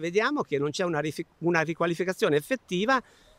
vediamo che non c'è una, una riqualificazione effettiva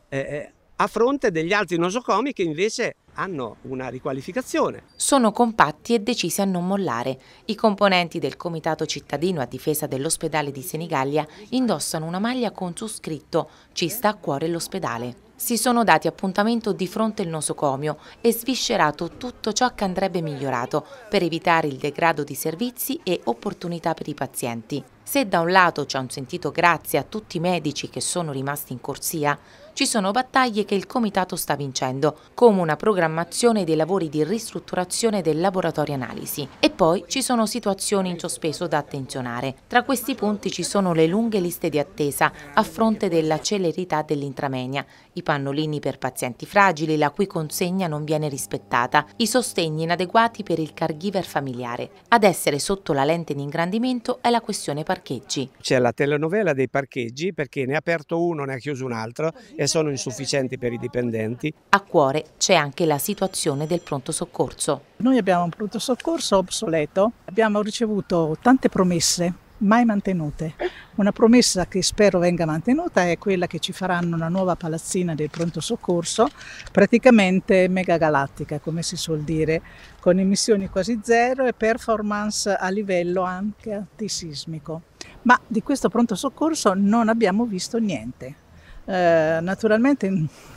eh, eh, a fronte degli altri nosocomi che invece hanno una riqualificazione. Sono compatti e decisi a non mollare. I componenti del Comitato Cittadino a difesa dell'ospedale di Senigallia indossano una maglia con su scritto «Ci sta a cuore l'ospedale» si sono dati appuntamento di fronte al nosocomio e sviscerato tutto ciò che andrebbe migliorato per evitare il degrado di servizi e opportunità per i pazienti. Se da un lato c'è un sentito grazie a tutti i medici che sono rimasti in corsia, ci sono battaglie che il Comitato sta vincendo, come una programmazione dei lavori di ristrutturazione del laboratorio analisi. E poi ci sono situazioni in sospeso da attenzionare. Tra questi punti ci sono le lunghe liste di attesa a fronte della celerità dell'intramenia, i pannolini per pazienti fragili la cui consegna non viene rispettata, i sostegni inadeguati per il caregiver familiare. Ad essere sotto la lente di ingrandimento è la questione paziente parcheggi. C'è la telenovela dei parcheggi perché ne ha aperto uno, ne ha chiuso un altro e sono insufficienti per i dipendenti. A cuore c'è anche la situazione del pronto soccorso. Noi abbiamo un pronto soccorso obsoleto, abbiamo ricevuto tante promesse mai mantenute. Una promessa che spero venga mantenuta è quella che ci faranno una nuova palazzina del pronto soccorso, praticamente mega galattica, come si suol dire, con emissioni quasi zero e performance a livello anche antisismico. Ma di questo pronto soccorso non abbiamo visto niente. Eh, naturalmente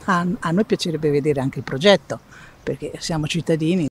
a, a noi piacerebbe vedere anche il progetto, perché siamo cittadini.